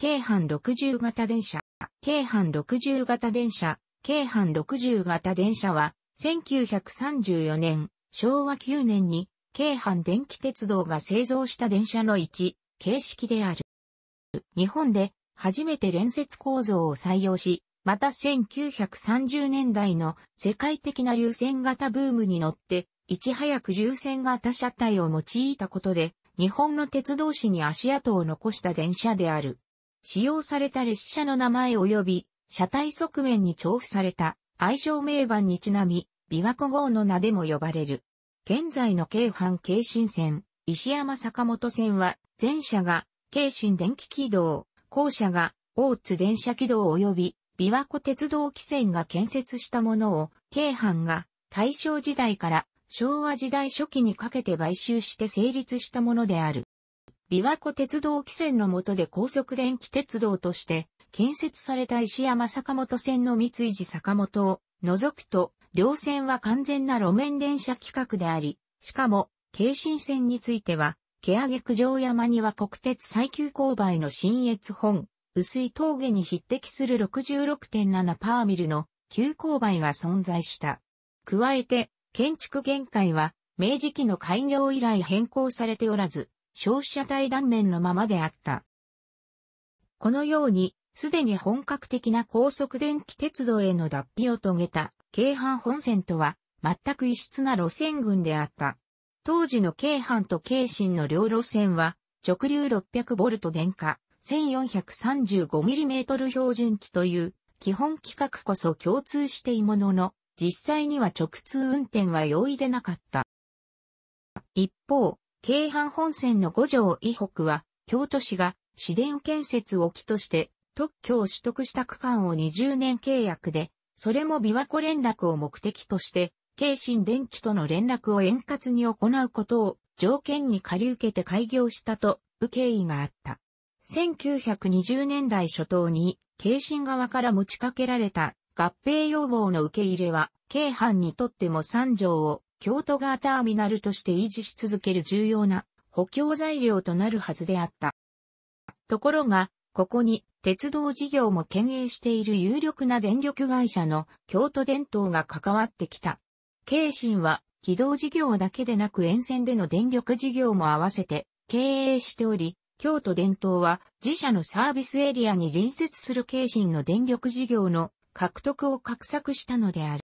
京阪60型電車。京阪60型電車、京阪60型電車は、1934年、昭和9年に、京阪電気鉄道が製造した電車の一、形式である。日本で、初めて連接構造を採用し、また1930年代の世界的な流線型ブームに乗って、いち早く流線型車体を用いたことで、日本の鉄道史に足跡を残した電車である。使用された列車の名前及び車体側面に調布された愛称名板にちなみ、琵琶湖号の名でも呼ばれる。現在の京阪京新線、石山坂本線は、前者が京新電気軌道、後者が大津電車軌道及び琵琶湖鉄道汽船が建設したものを、京阪が大正時代から昭和時代初期にかけて買収して成立したものである。琵琶湖鉄道汽船の下で高速電気鉄道として建設された石山坂本線の三井寺坂本を除くと、両線は完全な路面電車規格であり、しかも、京神線については、毛上九条山には国鉄最急勾配の新越本、薄い峠に匹敵する66.7パーミルの急勾配が存在した。加えて、建築限界は、明治期の開業以来変更されておらず、消費者対断面のままであった。このように、すでに本格的な高速電気鉄道への脱皮を遂げた京阪本線とは全く異質な路線群であった。当時の京阪と京神の両路線は直流 600V 電化 1435mm 標準機という基本規格こそ共通していものの実際には直通運転は容易でなかった。一方、京阪本線の五条以北は、京都市が市電建設を機として特許を取得した区間を20年契約で、それも琵琶湖連絡を目的として、京神電機との連絡を円滑に行うことを条件に借り受けて開業したと、受け意があった。1920年代初頭に、京神側から持ちかけられた合併要望の受け入れは、京阪にとっても三条を京都がターミナルとして維持し続ける重要な補強材料となるはずであった。ところが、ここに鉄道事業も経営している有力な電力会社の京都電灯が関わってきた。京信は軌道事業だけでなく沿線での電力事業も合わせて経営しており、京都電灯は自社のサービスエリアに隣接する京信の電力事業の獲得を画策したのである。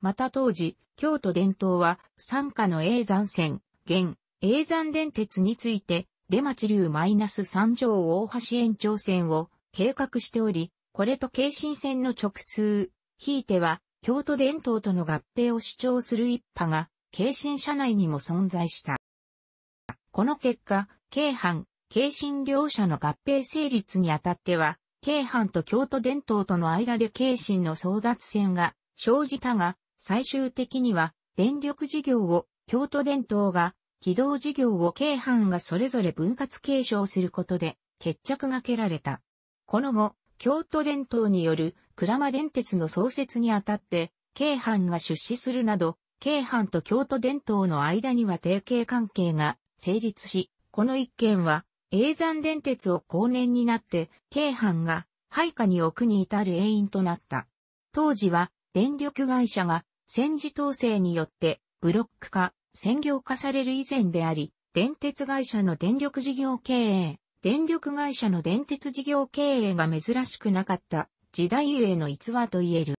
また当時、京都伝統は、参加の永山線、現、永山電鉄について、出町流マイナス -3 条大橋延長線を計画しており、これと京神線の直通、ひいては、京都伝統との合併を主張する一派が、京神社内にも存在した。この結果、京阪、京神両社の合併成立にあたっては、京阪と京都伝統との間で京神の争奪戦が生じたが、最終的には電力事業を京都電灯が、軌道事業を京阪がそれぞれ分割継承することで決着がけられた。この後、京都電灯による倉間電鉄の創設にあたって、京阪が出資するなど、京阪と京都電灯の間には提携関係が成立し、この一件は、永山電鉄を後年になって、京阪が配下に置くに至る永因となった。当時は、電力会社が戦時統制によってブロック化、専業化される以前であり、電鉄会社の電力事業経営、電力会社の電鉄事業経営が珍しくなかった時代ゆえの逸話と言える。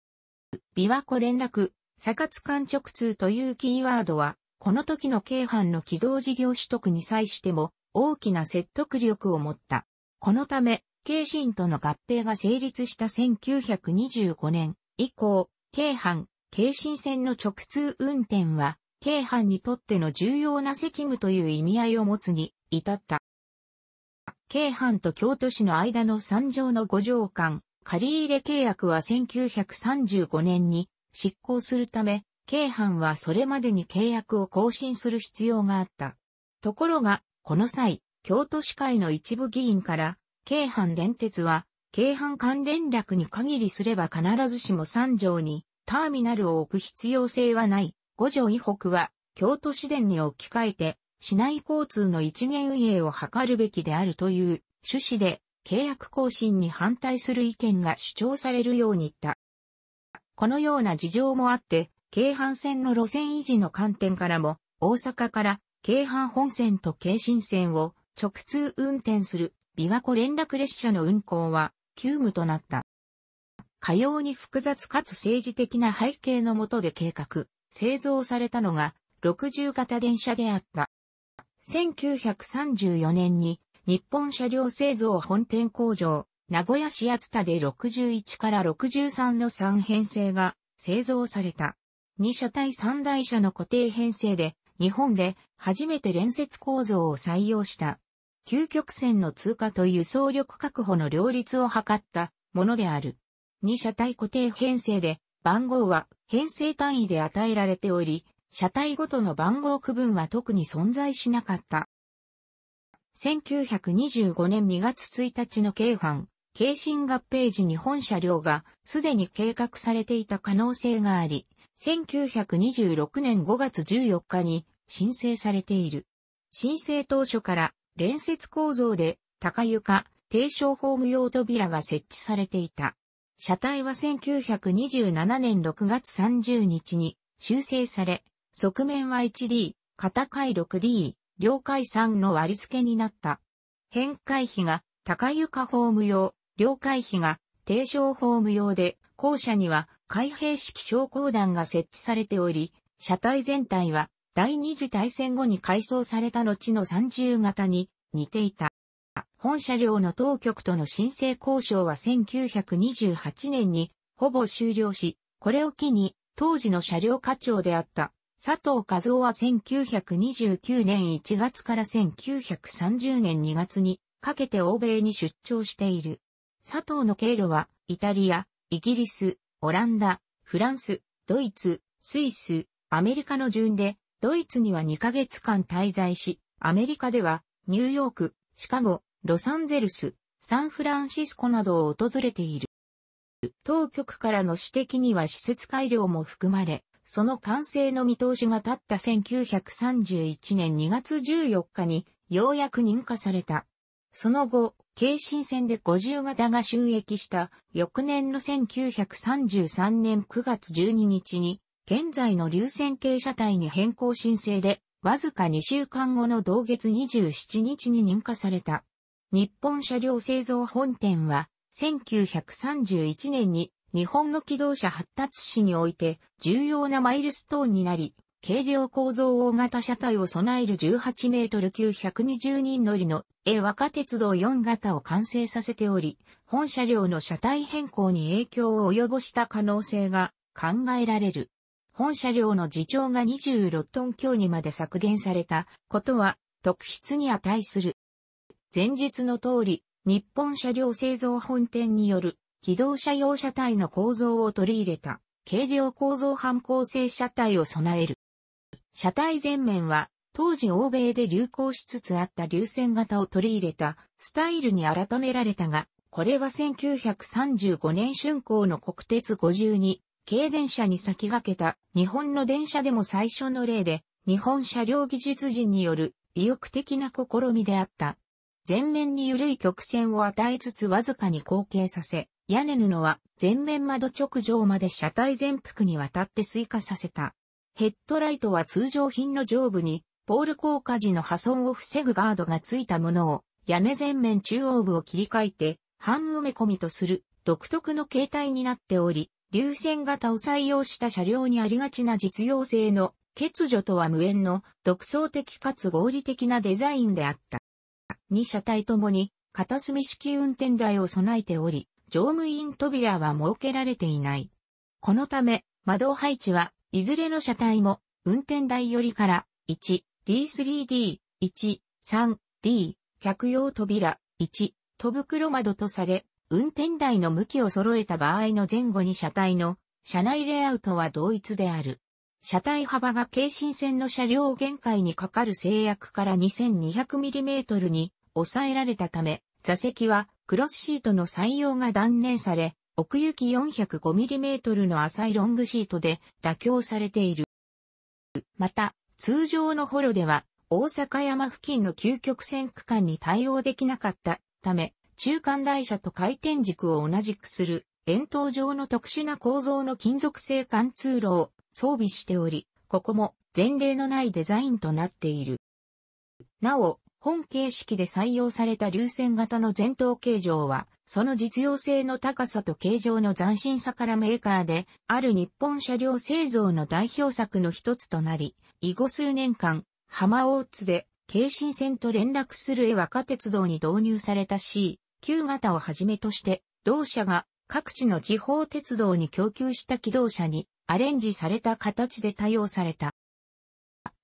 琵琶湖連絡、左活間直通というキーワードは、この時の京阪の軌道事業取得に際しても大きな説得力を持った。このため、京神との合併が成立した1925年以降、京阪、京神線の直通運転は、京阪にとっての重要な責務という意味合いを持つに至った。京阪と京都市の間の三条の五条間、借入契約は1935年に執行するため、京阪はそれまでに契約を更新する必要があった。ところが、この際、京都市会の一部議員から、京阪電鉄は、京阪関連略に限りすれば必ずしも三条にターミナルを置く必要性はない。五条以北は、京都市電に置き換えて、市内交通の一元運営を図るべきであるという趣旨で、契約更新に反対する意見が主張されるように言った。このような事情もあって、京阪線の路線維持の観点からも、大阪から京阪本線と京新線を直通運転する琵琶湖連絡列車の運行は急務となった。かように複雑かつ政治的な背景のもとで計画、製造されたのが60型電車であった。1934年に日本車両製造本店工場、名古屋市厚田で61から63の3編成が製造された。2車対3台車の固定編成で、日本で初めて連接構造を採用した。究極線の通過と輸送力確保の両立を図ったものである。2車体固定編成で、番号は編成単位で与えられており、車体ごとの番号区分は特に存在しなかった。1925年2月1日の京阪、京新合併時に本車両がすでに計画されていた可能性があり、1926年5月14日に申請されている。申請当初から連接構造で高床、低床ホーム用扉が設置されていた。車体は1927年6月30日に修正され、側面は 1D、片回 6D、両回3の割り付けになった。変回比が高床ホーム用、両回比が低床ホーム用で、後者には開閉式昇降弾が設置されており、車体全体は第二次大戦後に改装された後の30型に似ていた。本車両の当局との申請交渉は1928年にほぼ終了し、これを機に当時の車両課長であった佐藤和夫は1929年1月から1930年2月にかけて欧米に出張している。佐藤の経路はイタリア、イギリス、オランダ、フランス、ドイツ、スイス、アメリカの順で、ドイツには2ヶ月間滞在し、アメリカではニューヨーク、シカゴ、ロサンゼルス、サンフランシスコなどを訪れている。当局からの指摘には施設改良も含まれ、その完成の見通しが立った1931年2月14日にようやく認可された。その後、京神線で50型が収益した翌年の1933年9月12日に、現在の流線形車体に変更申請で、わずか2週間後の同月27日に認可された。日本車両製造本店は、1931年に日本の機動車発達史において重要なマイルストーンになり、軽量構造大型車体を備える18メートル級120人乗りの A 歌鉄道4型を完成させており、本車両の車体変更に影響を及ぼした可能性が考えられる。本車両の自重が26トン強にまで削減されたことは特筆に値する。前述の通り、日本車両製造本店による機動車用車体の構造を取り入れた軽量構造半構成車体を備える。車体前面は当時欧米で流行しつつあった流線型を取り入れたスタイルに改められたが、これは1935年春光の国鉄52軽電車に先駆けた日本の電車でも最初の例で日本車両技術人による意欲的な試みであった前面に緩い曲線を与えつつわずかに後傾させ、屋根布は前面窓直上まで車体全幅にわたって追加させた。ヘッドライトは通常品の上部に、ポール降下時の破損を防ぐガードがついたものを、屋根前面中央部を切り替えて、半埋め込みとする独特の形態になっており、流線型を採用した車両にありがちな実用性の欠如とは無縁の独創的かつ合理的なデザインであった。2車体ともに片隅式運転台を備えており、乗務員扉は設けられていない。このため、窓配置はいずれの車体も運転台よりから 1D3D、1,3D、客用扉、1、戸袋窓とされ、運転台の向きを揃えた場合の前後に車体の車内レイアウトは同一である。車体幅が軽心線の車両限界にかかる制約から 2200mm に抑えられたため、座席はクロスシートの採用が断念され、奥行き 405mm の浅いロングシートで妥協されている。また、通常のホロでは、大阪山付近の究極線区間に対応できなかったため、中間台車と回転軸を同じくする、円筒状の特殊な構造の金属製貫通路を装備しており、ここも前例のないデザインとなっている。なお、本形式で採用された流線型の前頭形状は、その実用性の高さと形状の斬新さからメーカーで、ある日本車両製造の代表作の一つとなり、以後数年間、浜大津で、京神線と連絡する江若鉄道に導入された C、旧型をはじめとして、同社が各地の地方鉄道に供給した機動車にアレンジされた形で多用された。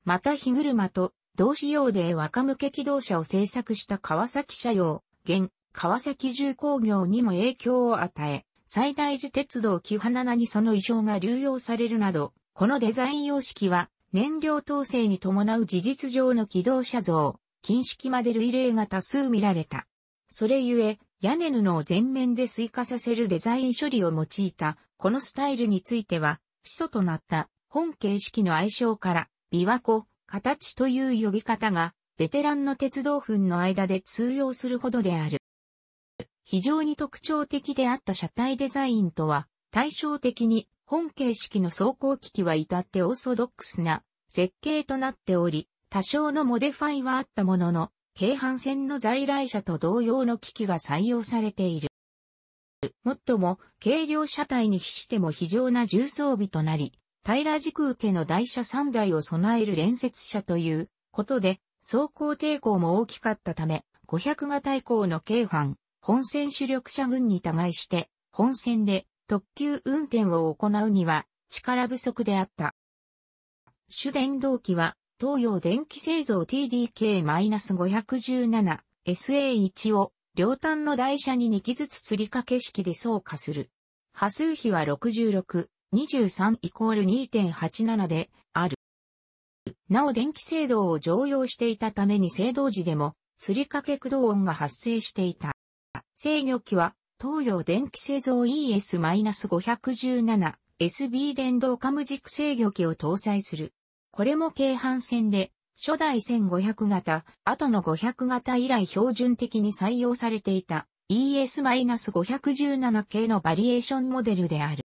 また、日車と同仕様で若向け機動車を製作した川崎車用、現、川崎重工業にも影響を与え、最大時鉄道木花菜にその衣装が流用されるなど、このデザイン様式は、燃料統制に伴う事実上の機動車像、禁式まで類例が多数見られた。それゆえ、屋根布を全面で追加させるデザイン処理を用いた、このスタイルについては、基礎となった、本形式の愛称から、琵琶湖、形という呼び方が、ベテランの鉄道墳の間で通用するほどである。非常に特徴的であった車体デザインとは、対照的に本形式の走行機器は至ってオーソドックスな設計となっており、多少のモデファイはあったものの、京阪線の在来車と同様の機器が採用されている。もっとも、軽量車体に比しても非常な重装備となり、平時空家の台車3台を備える連接車ということで、走行抵抗も大きかったため、500型以降の軽犯、本線主力車群に互いして、本線で特急運転を行うには力不足であった。主電動機は東洋電気製造 TDK-517SA1 を両端の台車に2機ずつ吊り掛け式で走化する。波数比は66、23イコール2.87である。なお電気制動を常用していたために制動時でも、釣りかけ駆動音が発生していた。制御機は、東洋電気製造 ES-517、SB 電動カム軸制御機を搭載する。これも京阪線で、初代1500型、後の500型以来標準的に採用されていた ES-517 系のバリエーションモデルである。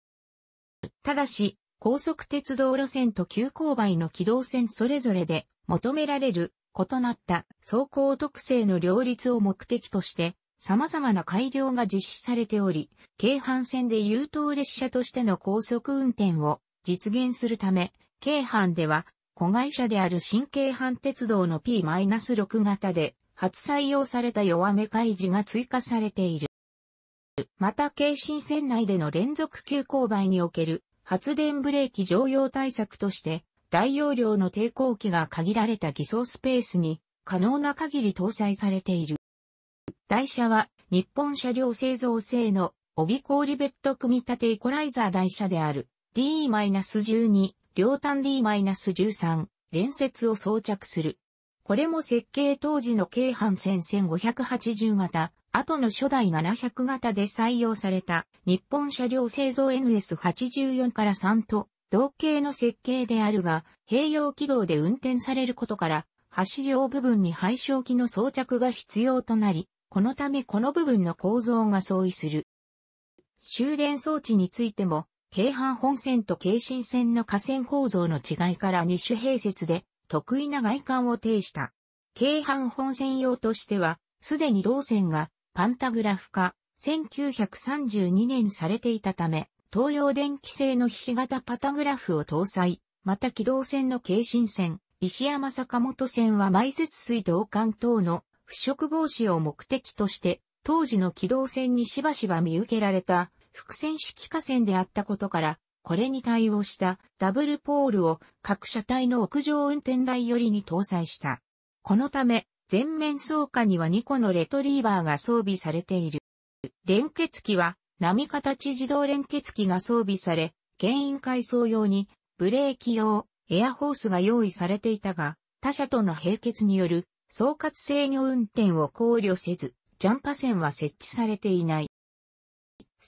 ただし、高速鉄道路線と急勾配の軌道線それぞれで求められる異なった走行特性の両立を目的として様々な改良が実施されており、京阪線で優等列車としての高速運転を実現するため、京阪では子会社である新京阪鉄道の P-6 型で初採用された弱め開示が追加されている。また京神線内での連続急勾配における発電ブレーキ常用対策として、大容量の抵抗器が限られた偽装スペースに可能な限り搭載されている。台車は日本車両製造製の帯氷ベッド組み立てイコライザー台車である d 1 2両端 D-13 連接を装着する。これも設計当時の京阪線1580型後の初代700型で採用された日本車両製造 NS84 から3と同型の設計であるが、併用軌道で運転されることから、走両部分に配正機の装着が必要となり、このためこの部分の構造が相違する。終電装置についても、京阪本線と京新線の架線構造の違いから2種併設で、得意な外観を呈した。京阪本線用としては、すでに同線がパンタグラフ化、1932年されていたため、東洋電気製の菱型形パタグラフを搭載、また軌道線の京神線、石山坂本線は埋設水道管等の腐食防止を目的として、当時の軌道線にしばしば見受けられた伏線式架線であったことから、これに対応したダブルポールを各車体の屋上運転台よりに搭載した。このため、全面装下には2個のレトリーバーが装備されている。連結機は、波形自動連結機が装備され、牽引回送用に、ブレーキ用、エアホースが用意されていたが、他社との並結による総括制御運転を考慮せず、ジャンパ線は設置されていない。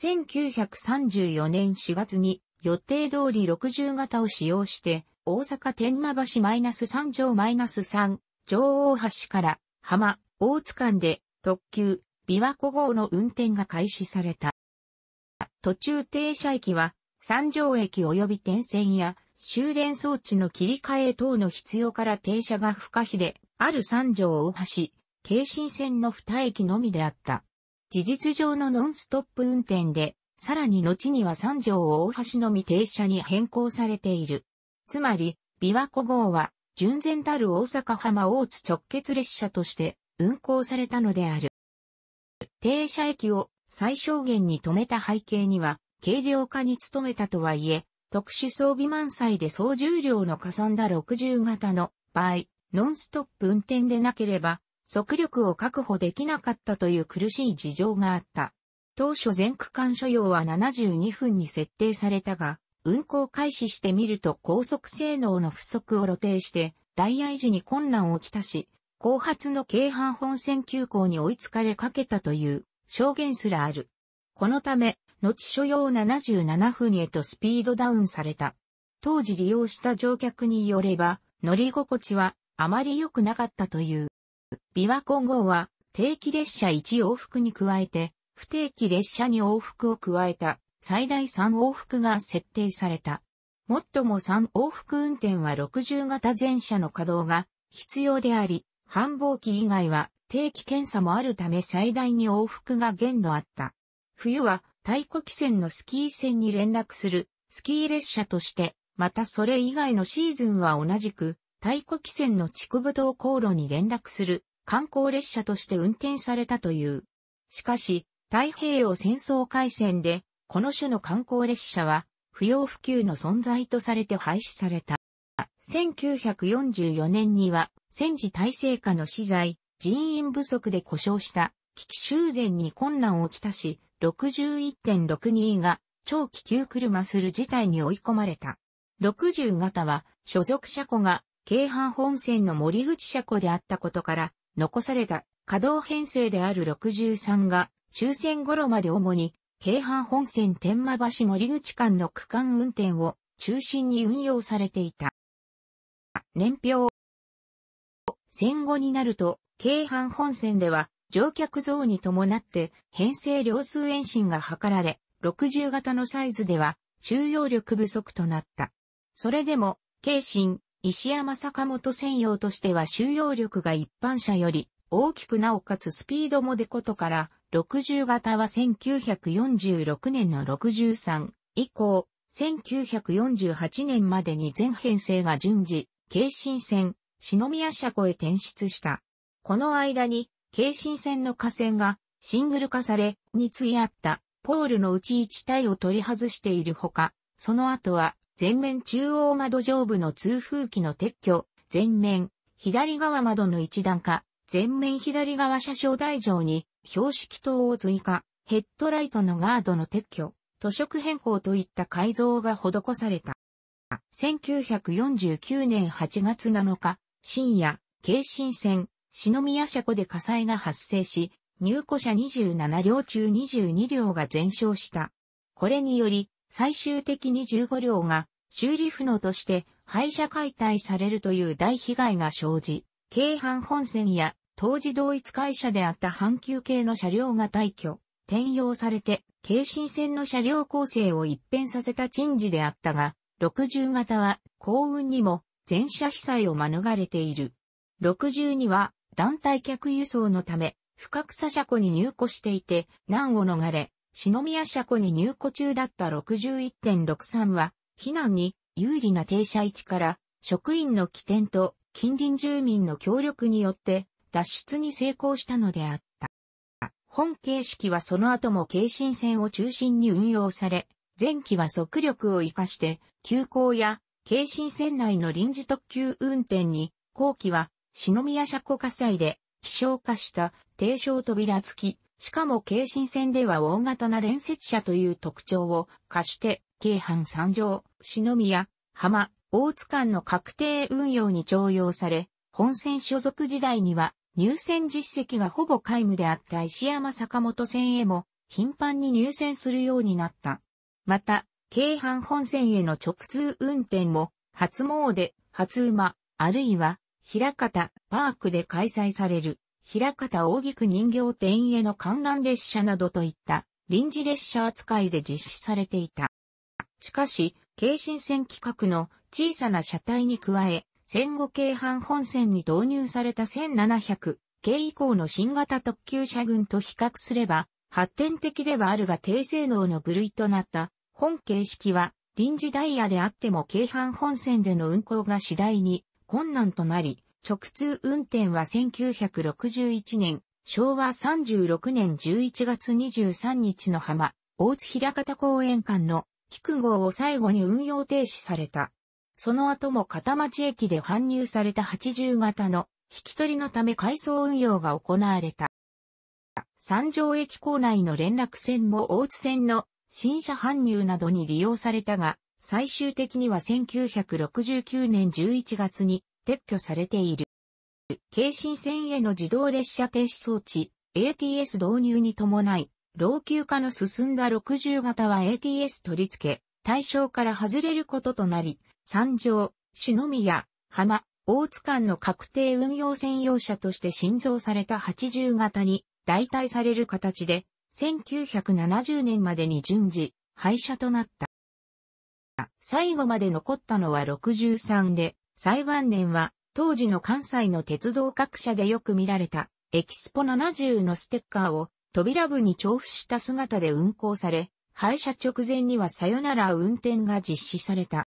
1934年4月に予定通り60型を使用して、大阪天満橋マイナス3乗マイナス3上王橋から浜、大津間で特急、琵琶湖号の運転が開始された。途中停車駅は、三条駅及び点線や終電装置の切り替え等の必要から停車が不可避で、ある三条大橋、京新線の二駅のみであった。事実上のノンストップ運転で、さらに後には三条大橋のみ停車に変更されている。つまり、琵琶湖号は純然たる大阪浜大津直結列車として運行されたのである。停車駅を最小限に止めた背景には、軽量化に努めたとはいえ、特殊装備満載で総重量の加算だ60型の場合、ノンストップ運転でなければ、速力を確保できなかったという苦しい事情があった。当初全区間所要は72分に設定されたが、運行開始してみると高速性能の不足を露呈して、大愛持に困難をきたし、後発の京阪本線急行に追いつかれかけたという証言すらある。このため、後所要77分へとスピードダウンされた。当時利用した乗客によれば、乗り心地はあまり良くなかったという。琵琶湖号は定期列車1往復に加えて、不定期列車に往復を加えた最大3往復が設定された。もっとも3往復運転は60型全車の稼働が必要であり、繁忙期以外は定期検査もあるため最大に往復が限度あった。冬は太古汽船のスキー船に連絡するスキー列車として、またそれ以外のシーズンは同じく太古汽船の筑部道航路に連絡する観光列車として運転されたという。しかし、太平洋戦争海戦でこの種の観光列車は不要不急の存在とされて廃止された。1944年には戦時体制下の資材、人員不足で故障した危機修繕に困難をきたし、61.62が超気球車する事態に追い込まれた。60型は所属車庫が京阪本線の森口車庫であったことから、残された稼働編成である63が終戦頃まで主に京阪本線天満橋森口間の区間運転を中心に運用されていた。年表。戦後になると、京阪本線では乗客増に伴って編成量数延伸が図られ、60型のサイズでは収容力不足となった。それでも、京神、石山坂本専用としては収容力が一般車より大きくなおかつスピードもでことから、60型は1946年の63以降、1948年までに全編成が順次、京神線、篠宮車庫へ転出した。この間に、京神線の架線がシングル化され、についあったポールのうち1体を取り外しているほか、その後は前面中央窓上部の通風機の撤去、前面左側窓の一段化、前面左側車掌台上に標識灯を追加、ヘッドライトのガードの撤去、塗色変更といった改造が施された。1949年8月7日、深夜、京神線、篠宮車庫で火災が発生し、入庫車27両中22両が全焼した。これにより、最終的に15両が修理不能として廃車解体されるという大被害が生じ、京阪本線や当時同一会社であった阪急系の車両が退去、転用されて、京神線の車両構成を一変させた珍事であったが、60型は幸運にも全車被災を免れている。62は団体客輸送のため、深草車庫に入庫していて、難を逃れ、篠宮車庫に入庫中だった61.63は、避難に有利な停車位置から、職員の起点と近隣住民の協力によって、脱出に成功したのであった。本形式はその後も軽心線を中心に運用され、前期は速力を活かして、急行や軽心線内の臨時特急運転に、後期は篠宮車庫火災で希少化した低床扉付き、しかも軽心線では大型な連接車という特徴を貸して、京阪三条、篠宮、浜、大津間の確定運用に徴用され、本線所属時代には入選実績がほぼ皆無であった石山坂本線へも頻繁に入選するようになった。また、京阪本線への直通運転も、初詣、初馬、あるいは、平方パークで開催される、平方大菊人形店への観覧列車などといった臨時列車扱いで実施されていた。しかし、京神線規格の小さな車体に加え、戦後京阪本線に導入された1700系以降の新型特急車群と比較すれば、発展的ではあるが低性能の部類となった本形式は臨時ダイヤであっても京阪本線での運行が次第に困難となり、直通運転は1961年、昭和36年11月23日の浜、大津平方公園間の菊号を最後に運用停止された。その後も片町駅で搬入された80型の引き取りのため改装運用が行われた。三条駅構内の連絡線も大津線の新車搬入などに利用されたが、最終的には1969年11月に撤去されている。京神線への自動列車停止装置 ATS 導入に伴い、老朽化の進んだ60型は ATS 取り付け、対象から外れることとなり、山上、篠宮、浜、大津間の確定運用専用車として新造された80型に代替される形で、1970年までに順次、廃車となった。最後まで残ったのは63で、最晩年は当時の関西の鉄道各社でよく見られたエキスポ70のステッカーを扉部に調布した姿で運行され、廃車直前にはさよなら運転が実施された。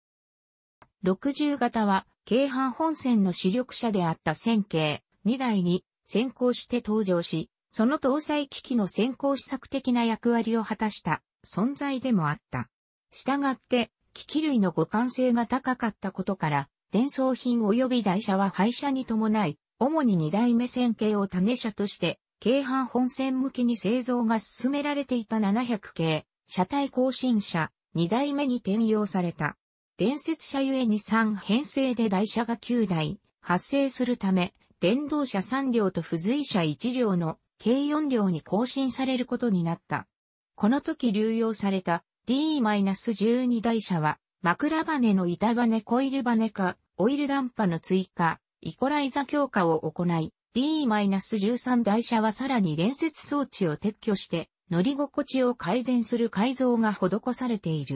60型は、京阪本線の主力車であった線形2台に先行して登場し、その搭載機器の先行施策的な役割を果たした存在でもあった。従って、機器類の互換性が高かったことから、伝送品及び台車は廃車に伴い、主に2代目線形を種車として、京阪本線向きに製造が進められていた700系、車体更新車、2代目に転用された。伝説車ゆえに3編成で台車が9台発生するため、電動車3両と付随車1両の計4両に更新されることになった。この時流用された D-12 台車は、枕羽の板羽コイル羽か、オイルダンパの追加、イコライザ強化を行い、D-13 台車はさらに連接装置を撤去して、乗り心地を改善する改造が施されている。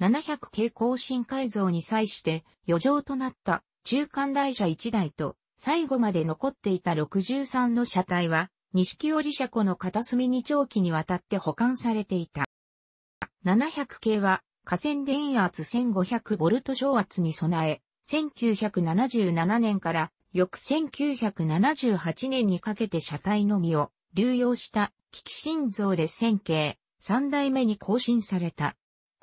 700系更新改造に際して余剰となった中間台車1台と最後まで残っていた63の車体は西織車庫の片隅に長期にわたって保管されていた。700系は河川電圧1 5 0 0ト昇圧に備え、1977年から翌1978年にかけて車体のみを流用した機器心臓で線形3代目に更新された。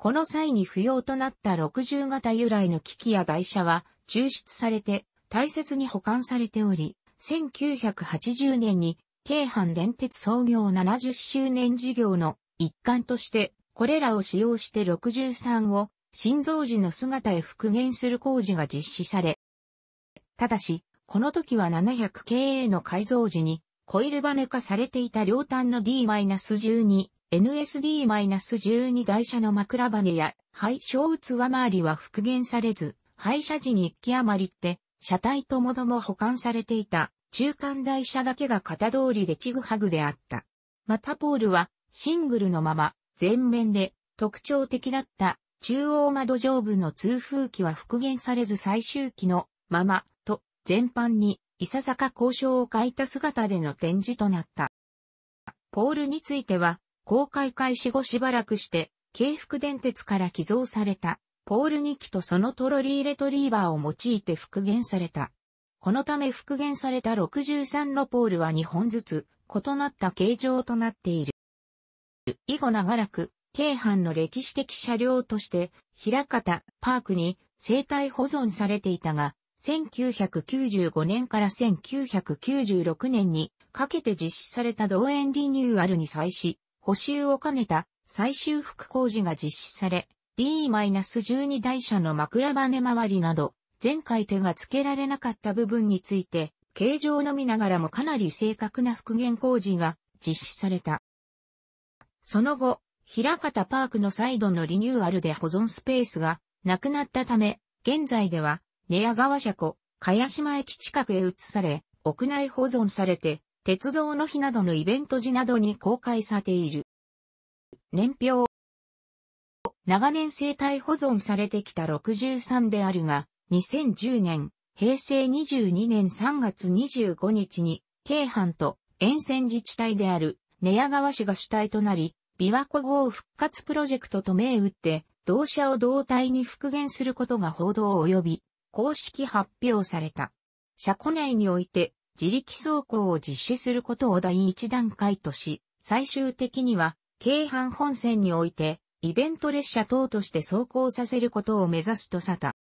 この際に不要となった60型由来の機器や台車は抽出されて大切に保管されており、1980年に京阪電鉄創業70周年事業の一環として、これらを使用して63を心臓時の姿へ復元する工事が実施され、ただし、この時は 700KA の改造時にコイルバネ化されていた両端の D-12 NSD-12 台車の枕羽や廃車器周りは復元されず、廃車時に一機余りって、車体ともども保管されていた中間台車だけが型通りでちぐはぐであった。またポールはシングルのまま前面で特徴的だった中央窓上部の通風機は復元されず最終機のままと全般にいささか交渉を欠いた姿での展示となった。ポールについては公開開始後しばらくして、京福電鉄から寄贈された、ポール2機とそのトロリーレトリーバーを用いて復元された。このため復元された63のポールは2本ずつ、異なった形状となっている。以後長らく、京阪の歴史的車両として、平方、パークに生態保存されていたが、1995年から1996年にかけて実施された動園リニューアルに際し、補修を兼ねた最終復工事が実施され、D-12 台車の枕跳ね周りなど、前回手が付けられなかった部分について、形状のみながらもかなり正確な復元工事が実施された。その後、平方パークのサイドのリニューアルで保存スペースがなくなったため、現在では、寝屋川車庫、茅島駅近くへ移され、屋内保存されて、鉄道の日などのイベント時などに公開されている。年表。長年生態保存されてきた63であるが、2010年、平成22年3月25日に、京阪と沿線自治体である寝屋川市が主体となり、琵琶湖号復活プロジェクトと銘打って、同社を同体に復元することが報道及び、公式発表された。車庫内において、自力走行を実施することを第一段階とし、最終的には、京阪本線において、イベント列車等として走行させることを目指すとさた。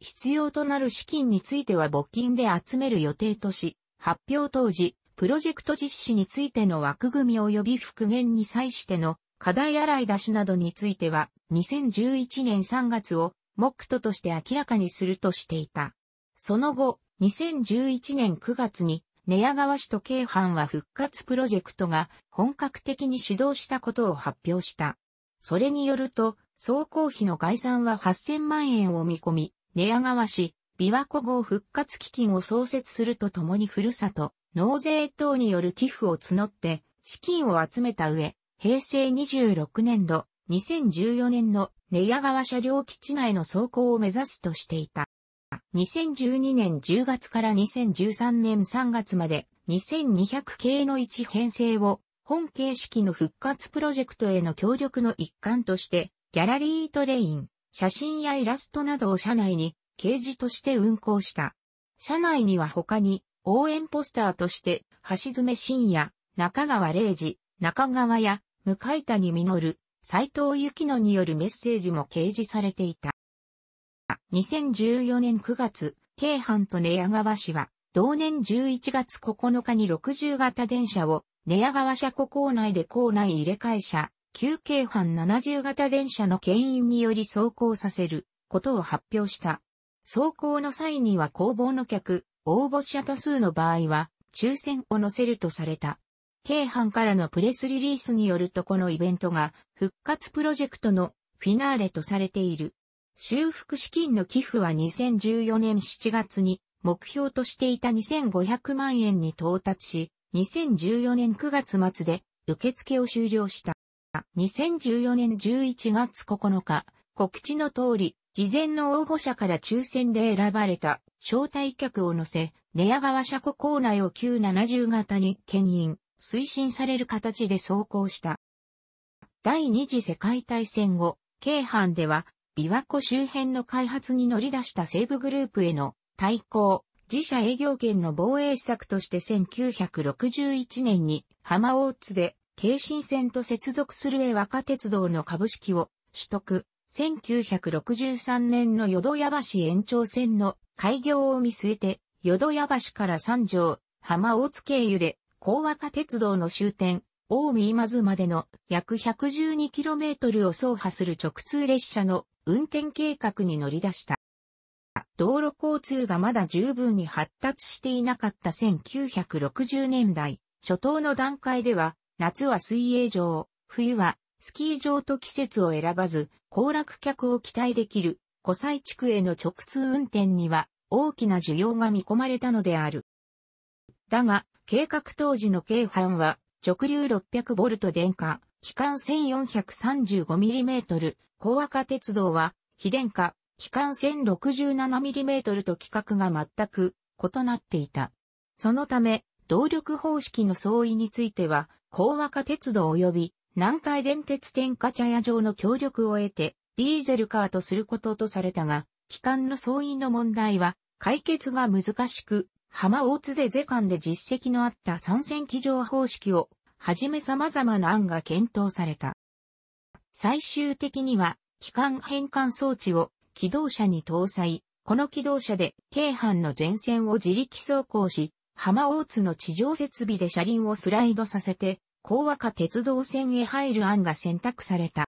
必要となる資金については募金で集める予定とし、発表当時、プロジェクト実施についての枠組み及び復元に際しての課題洗い出しなどについては、2011年3月を目途として明らかにするとしていた。その後、2011年9月に寝屋川市と京阪は復活プロジェクトが本格的に主導したことを発表した。それによると、総工費の概算は8000万円を見込み、寝屋川市、琵琶湖号復活基金を創設するとともにふるさと、納税等による寄付を募って、資金を集めた上、平成26年度、2014年の寝屋川車両基地内の走行を目指すとしていた。2012年10月から2013年3月まで2200系の1編成を本形式の復活プロジェクトへの協力の一環として、ギャラリートレイン、写真やイラストなどを社内に掲示として運行した。社内には他に応援ポスターとして、橋爪深也、中川玲二、中川や向井谷実、斎藤幸乃によるメッセージも掲示されていた。2014年9月、京阪と寝屋川市は、同年11月9日に60型電車を、寝屋川車庫構内で構内入れ替え車、旧京阪70型電車の牽引により走行させることを発表した。走行の際には工房の客、応募者多数の場合は、抽選を乗せるとされた。京阪からのプレスリリースによるとこのイベントが復活プロジェクトのフィナーレとされている。修復資金の寄付は2014年7月に目標としていた2500万円に到達し、2014年9月末で受付を終了した。2014年11月9日、告知の通り、事前の応募者から抽選で選ばれた招待客を乗せ、寝屋川車庫構内を旧70型に牽引、推進される形で走行した。第二次世界大戦後、京阪では琵琶湖周辺の開発に乗り出した西部グループへの対抗、自社営業権の防衛策として1961年に浜大津で京浜線と接続する江若鉄道の株式を取得。1963年の淀屋橋延長線の開業を見据えて、淀屋橋から三条、浜大津経由で、高和歌鉄道の終点、大見今津までの約 112km を走破する直通列車の運転計画に乗り出した。道路交通がまだ十分に発達していなかった1960年代、初頭の段階では、夏は水泳場、冬はスキー場と季節を選ばず、行楽客を期待できる、湖西地区への直通運転には大きな需要が見込まれたのである。だが、計画当時の計阪は、直流 600V 電化、機関 1435mm、高赤鉄道は、非電化、機関 1067mm と規格が全く異なっていた。そのため、動力方式の相違については、高和化鉄道及び南海電鉄天下茶屋上の協力を得て、ディーゼルカーとすることとされたが、機関の相違の問題は、解決が難しく、浜大津勢税間で実績のあった参戦機場方式を、はじめ様々な案が検討された。最終的には、機関変換装置を機動車に搭載。この機動車で、京阪の前線を自力走行し、浜大津の地上設備で車輪をスライドさせて、高和化鉄道線へ入る案が選択された。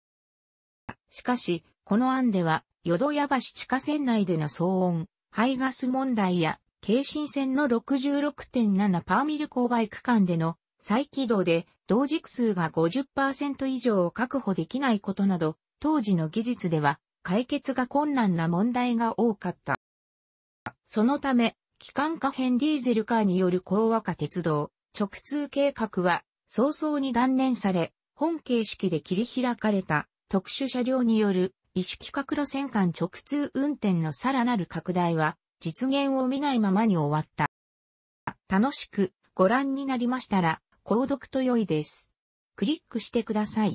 しかし、この案では、淀屋橋地下線内での騒音、排ガス問題や、京新線の66.7パーミル勾配区間での再起動で同軸数が50%以上を確保できないことなど、当時の技術では解決が困難な問題が多かった。そのため、機関可変ディーゼルカーによる高和化鉄道直通計画は早々に断念され、本形式で切り開かれた特殊車両による意識各路線間直通運転のさらなる拡大は実現を見ないままに終わった。楽しくご覧になりましたら、購読と良いです。クリックしてください。